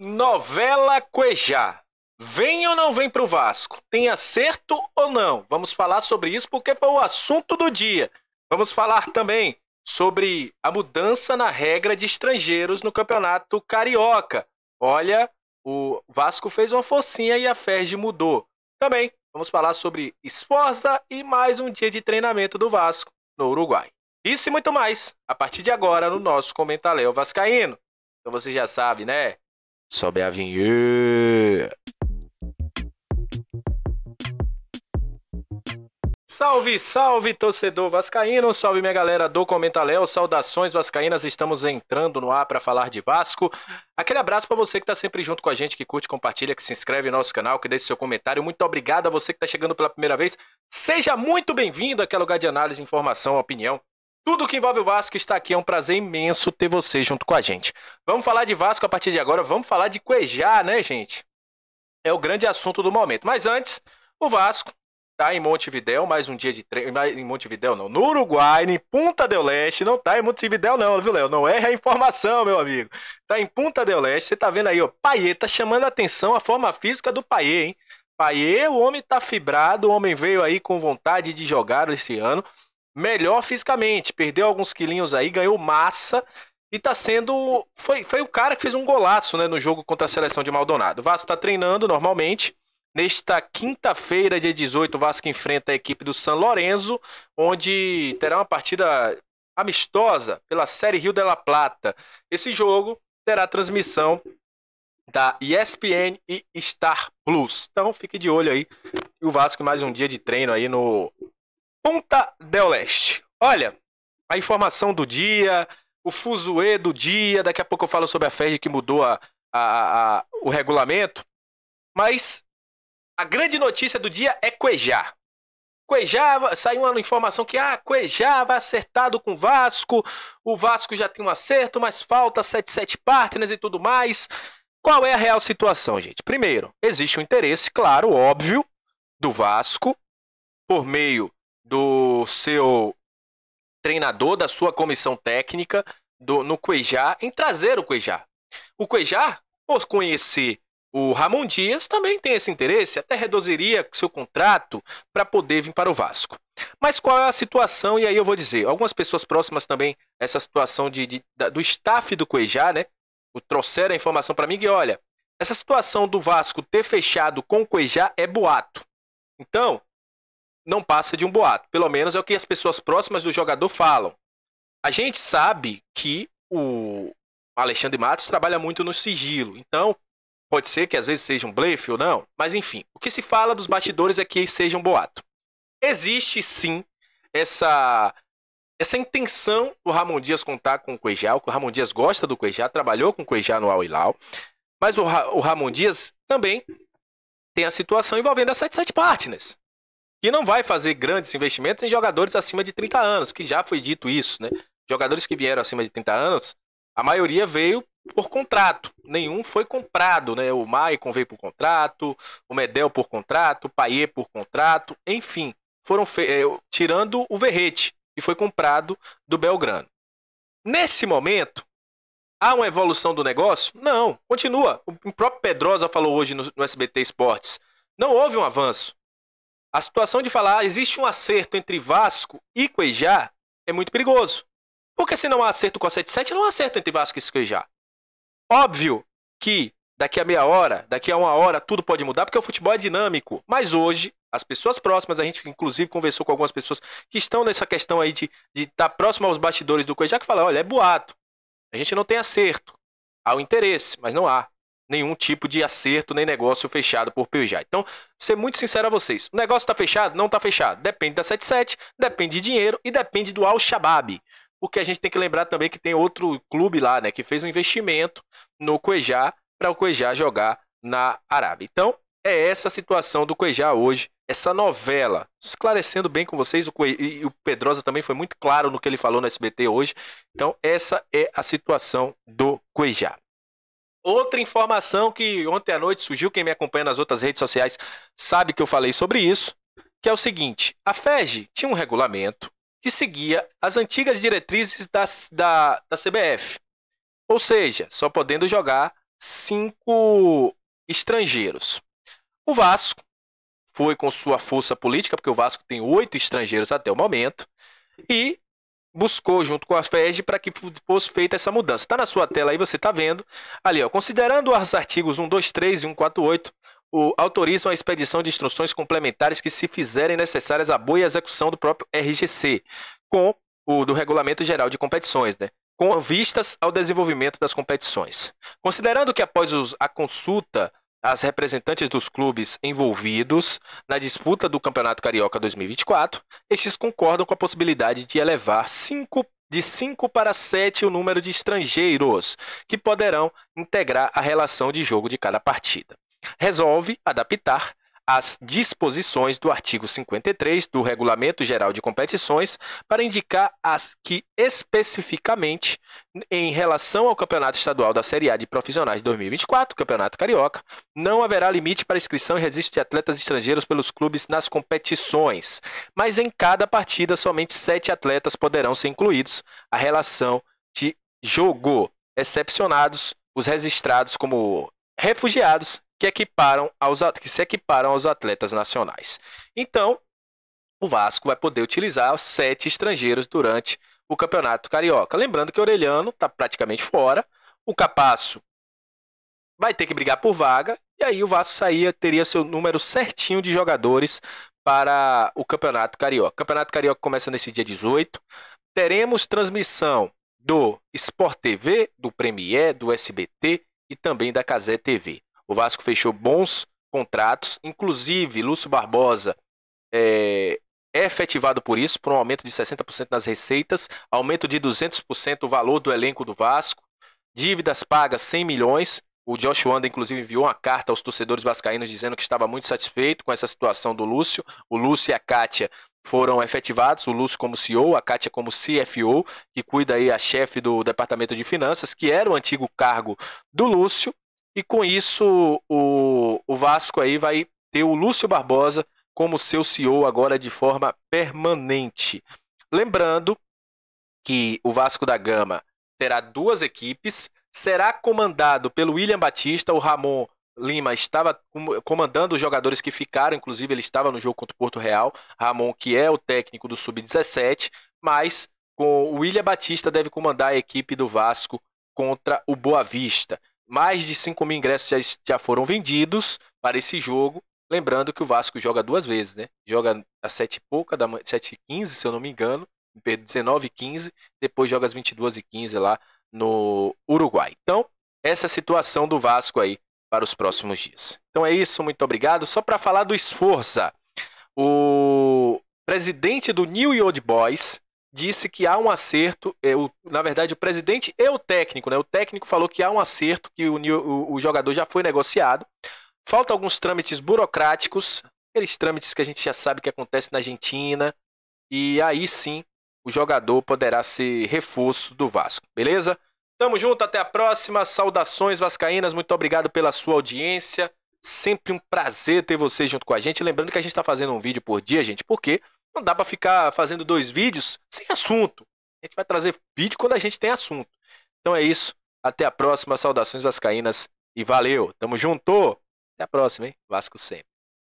Novela Cuejá. Vem ou não vem pro Vasco? Tem acerto ou não? Vamos falar sobre isso porque foi o assunto do dia. Vamos falar também sobre a mudança na regra de estrangeiros no Campeonato Carioca. Olha, o Vasco fez uma focinha e a Ferge mudou. Também vamos falar sobre Esforza e mais um dia de treinamento do Vasco no Uruguai. Isso e muito mais a partir de agora no nosso Comentaleo Vascaíno. Então você já sabe, né? Sobe a vinheta. Salve, salve torcedor vascaíno, salve minha galera do Comenta Léo. saudações vascaínas, estamos entrando no ar para falar de Vasco. Aquele abraço para você que está sempre junto com a gente, que curte, compartilha, que se inscreve no nosso canal, que deixa seu comentário. Muito obrigado a você que está chegando pela primeira vez. Seja muito bem-vindo aquele lugar de análise, informação, opinião tudo que envolve o Vasco está aqui. É um prazer imenso ter você junto com a gente. Vamos falar de Vasco a partir de agora. Vamos falar de Cuejá, né, gente? É o grande assunto do momento. Mas antes, o Vasco tá em Montevidéu, mais um dia de treino. Em Montevidéu, não. No Uruguai, em Punta del Leste. Não tá em Montevidéu, não, viu, Léo? Não erra a informação, meu amigo. Tá em Punta del Leste. Você tá vendo aí, ó. Paier? tá chamando a atenção a forma física do Paier, hein? Paier, o homem tá fibrado. O homem veio aí com vontade de jogar esse ano melhor fisicamente, perdeu alguns quilinhos aí, ganhou massa e tá sendo. Foi, foi o cara que fez um golaço né, no jogo contra a seleção de Maldonado. O Vasco tá treinando normalmente. Nesta quinta-feira, dia 18, o Vasco enfrenta a equipe do San Lorenzo, onde terá uma partida amistosa pela Série Rio de la Plata. Esse jogo terá transmissão da ESPN e Star Plus. Então fique de olho aí. E o Vasco mais um dia de treino aí no Ponta del Leste. Olha, a informação do dia, o fuzuê do dia, daqui a pouco eu falo sobre a FED que mudou a, a, a, o regulamento. Mas a grande notícia do dia é Cuejá. Cuejá, saiu uma informação que ah, Cuejá vai acertado com o Vasco, o Vasco já tem um acerto, mas falta 77 partners e tudo mais. Qual é a real situação, gente? Primeiro, existe um interesse, claro, óbvio, do Vasco por meio do seu treinador, da sua comissão técnica do, no Cuejá, em trazer o Cuejá. O Cuejá, por conhecer o Ramon Dias, também tem esse interesse, até reduziria seu contrato para poder vir para o Vasco. Mas qual é a situação? E aí eu vou dizer, algumas pessoas próximas também, essa situação de, de da, do staff do Cuejá, né? O, trouxeram a informação para mim que, olha, essa situação do Vasco ter fechado com o Cuejá é boato. Então, não passa de um boato. Pelo menos é o que as pessoas próximas do jogador falam. A gente sabe que o Alexandre Matos trabalha muito no sigilo. Então, pode ser que às vezes seja um blefe ou não. Mas enfim, o que se fala dos bastidores é que seja um boato. Existe sim essa essa intenção do Ramon Dias contar com o Cuejá, que o Ramon Dias gosta do Cuejá, trabalhou com o Cuejá no Al-Hilal, mas o, Ra o Ramon Dias também tem a situação envolvendo a 77 Partners que não vai fazer grandes investimentos em jogadores acima de 30 anos, que já foi dito isso, né? Jogadores que vieram acima de 30 anos, a maioria veio por contrato, nenhum foi comprado, né? O Maicon veio por contrato, o Medel por contrato, o Paier por contrato, enfim, foram eh, tirando o Verrete, que foi comprado do Belgrano. Nesse momento, há uma evolução do negócio? Não, continua. O próprio Pedrosa falou hoje no SBT Esportes. Não houve um avanço. A situação de falar ah, existe um acerto entre Vasco e Cuejá é muito perigoso. Porque se não há acerto com a 77, não há acerto entre Vasco e Cuejá. Óbvio que daqui a meia hora, daqui a uma hora, tudo pode mudar, porque o futebol é dinâmico. Mas hoje, as pessoas próximas, a gente inclusive conversou com algumas pessoas que estão nessa questão aí de estar tá próximo aos bastidores do Cuejá, que fala, olha, é boato. A gente não tem acerto. Há o interesse, mas não há nenhum tipo de acerto nem negócio fechado por PewJai. Então, ser muito sincero a vocês, o negócio está fechado? Não está fechado. Depende da 77, depende de dinheiro e depende do Al-Shabaab. Porque a gente tem que lembrar também que tem outro clube lá, né, que fez um investimento no Cuejá para o Cuejá jogar na Arábia. Então, é essa a situação do Cuejá hoje, essa novela. Esclarecendo bem com vocês, o Cuejá, e o Pedrosa também foi muito claro no que ele falou no SBT hoje. Então, essa é a situação do Cuejá. Outra informação que ontem à noite surgiu, quem me acompanha nas outras redes sociais sabe que eu falei sobre isso, que é o seguinte: a FEG tinha um regulamento que seguia as antigas diretrizes da, da, da CBF. Ou seja, só podendo jogar cinco estrangeiros. O Vasco foi com sua força política, porque o Vasco tem oito estrangeiros até o momento, e buscou junto com a FEG para que fosse feita essa mudança. Está na sua tela aí, você está vendo. Ali, ó, considerando os artigos 123 e 148, o, autorizam a expedição de instruções complementares que se fizerem necessárias à boa execução do próprio RGC, com o do Regulamento Geral de Competições, né? com vistas ao desenvolvimento das competições. Considerando que após a consulta as representantes dos clubes envolvidos na disputa do Campeonato Carioca 2024, estes concordam com a possibilidade de elevar cinco, de 5 para 7 o número de estrangeiros que poderão integrar a relação de jogo de cada partida. Resolve adaptar as disposições do artigo 53 do Regulamento Geral de Competições para indicar as que especificamente em relação ao Campeonato Estadual da Série A de Profissionais de 2024, Campeonato Carioca, não haverá limite para inscrição e registro de atletas estrangeiros pelos clubes nas competições, mas em cada partida somente sete atletas poderão ser incluídos à relação de jogo, excepcionados os registrados como refugiados que, equiparam aos, que se equiparam aos atletas nacionais. Então, o Vasco vai poder utilizar os sete estrangeiros durante o Campeonato Carioca. Lembrando que o Orelhano está praticamente fora, o Capasso vai ter que brigar por vaga, e aí o Vasco saía, teria seu número certinho de jogadores para o Campeonato Carioca. O Campeonato Carioca começa nesse dia 18. Teremos transmissão do Sport TV, do Premier, do SBT e também da Casé TV. O Vasco fechou bons contratos, inclusive Lúcio Barbosa é, é efetivado por isso, por um aumento de 60% nas receitas, aumento de 200% o valor do elenco do Vasco, dívidas pagas 100 milhões. O Josh Wanda, inclusive, enviou uma carta aos torcedores vascaínos dizendo que estava muito satisfeito com essa situação do Lúcio. O Lúcio e a Kátia foram efetivados, o Lúcio como CEO, a Kátia como CFO, que cuida aí a chefe do Departamento de Finanças, que era o antigo cargo do Lúcio, e com isso, o, o Vasco aí vai ter o Lúcio Barbosa como seu CEO agora de forma permanente. Lembrando que o Vasco da Gama terá duas equipes, será comandado pelo William Batista, o Ramon Lima estava comandando os jogadores que ficaram, inclusive ele estava no jogo contra o Porto Real, Ramon que é o técnico do Sub-17, mas com o William Batista deve comandar a equipe do Vasco contra o Boa Vista. Mais de 5 mil ingressos já, já foram vendidos para esse jogo. Lembrando que o Vasco joga duas vezes, né? Joga às 7 e pouca, da 7 e 15, se eu não me engano. 19 e 15. Depois joga às 22 e 15 lá no Uruguai. Então, essa é a situação do Vasco aí para os próximos dias. Então é isso, muito obrigado. Só para falar do Esforça, o presidente do New Old Boys disse que há um acerto, é, o, na verdade o presidente e o técnico, né? O técnico falou que há um acerto, que o, o, o jogador já foi negociado. Falta alguns trâmites burocráticos, aqueles trâmites que a gente já sabe que acontece na Argentina. E aí sim o jogador poderá ser reforço do Vasco, beleza? Tamo junto, até a próxima. Saudações vascaínas, muito obrigado pela sua audiência. Sempre um prazer ter você junto com a gente. Lembrando que a gente está fazendo um vídeo por dia, gente, porque não dá para ficar fazendo dois vídeos sem assunto. A gente vai trazer vídeo quando a gente tem assunto. Então é isso. Até a próxima. Saudações vascaínas e valeu. Tamo junto. Até a próxima, hein? Vasco sempre.